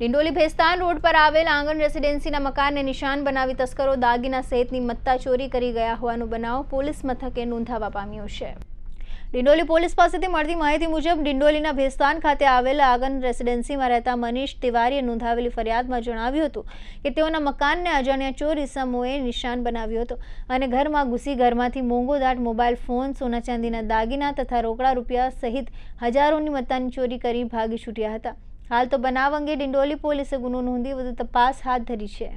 ડિન્ડોલી ભેસ્થાન road પર આવેલ આંગણ residency ના મકાન ને નિશાન બનાવી તસ્કરો દાગીના સહિતની મત્તા ચોરી કરી ગયા હોવાનું બનાવ પોલીસ મથકે નોંધાવવામાં આવ્યું છે. ડિન્ડોલી પોલીસ પાસેથી મળતી માહિતી મુજબ ડિન્ડોલી ના ભેસ્થાન ખાતે આવેલ આંગણ રેસિડેન્સી માં રહેતા મનીષ तिवारी એ નોંધાવેલી ફરિયાદ માં જણાવ્યું હતું કે તેઓ ના મકાન ને અજાણ્યા ચોરી સમૂહે નિશાન બનાવ્યો હતો અને ઘર માં ઘૂસી ગર્માંથી મોંગો દાટ મોબાઈલ ફોન સોના ચાંદી ના દાગીના તથા રોકડા રૂપિયા સહિત હજારો ની મત્તાની ચોરી કરી ભાગી છૂટ્યા હતા. હાલ તો બનાવ અંગે ડિંડોલી પોલીસે ગુનો નોંધી વધુ તપાસ હાથ ધરી છે